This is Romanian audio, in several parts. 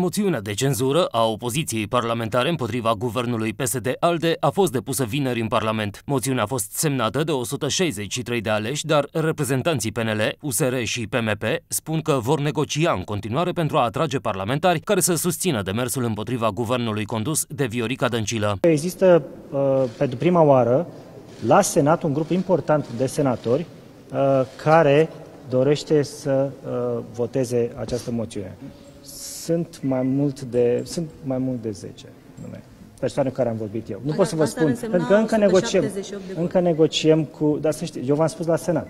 Moțiunea de cenzură a opoziției parlamentare împotriva guvernului PSD-ALDE a fost depusă vineri în Parlament. Moțiunea a fost semnată de 163 de aleși, dar reprezentanții PNL, USR și PMP spun că vor negocia în continuare pentru a atrage parlamentari care să susțină demersul împotriva guvernului condus de Viorica Dăncilă. Există uh, pentru prima oară la Senat un grup important de senatori uh, care dorește să uh, voteze această moțiune. Sunt mai mult de, sunt mai mult de 10 nume persoane cu care am vorbit eu. Nu pot să vă spun, pentru că încă negociem, încă negociem cu, dar să știți, eu v-am spus la Senat.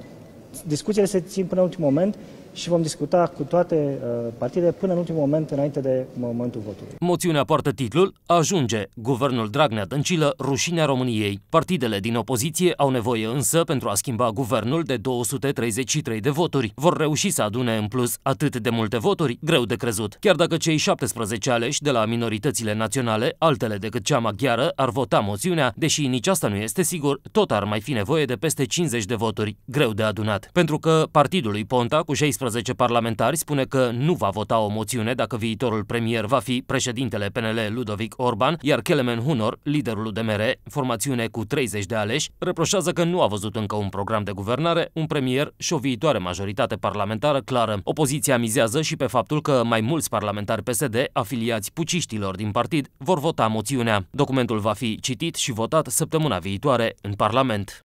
Discuțiile se țin până în ultimul moment și vom discuta cu toate uh, partidele până în ultimul moment înainte de momentul votului. Moțiunea poartă titlul Ajunge Guvernul Dragnea Dăncilă, rușinea României. Partidele din opoziție au nevoie însă pentru a schimba guvernul de 233 de voturi. Vor reuși să adune în plus atât de multe voturi, greu de crezut. Chiar dacă cei 17 aleși de la minoritățile naționale, altele decât cea maghiară, ar vota moțiunea, deși nici asta nu este sigur, tot ar mai fi nevoie de peste 50 de voturi, greu de adunat. Pentru că partidului Ponta, cu 16 14 parlamentari spune că nu va vota o moțiune dacă viitorul premier va fi președintele PNL Ludovic Orban, iar Kelemen Hunor, liderul UDMR, formațiune cu 30 de aleși, reproșează că nu a văzut încă un program de guvernare, un premier și o viitoare majoritate parlamentară clară. Opoziția mizează și pe faptul că mai mulți parlamentari PSD, afiliați puciștilor din partid, vor vota moțiunea. Documentul va fi citit și votat săptămâna viitoare în Parlament.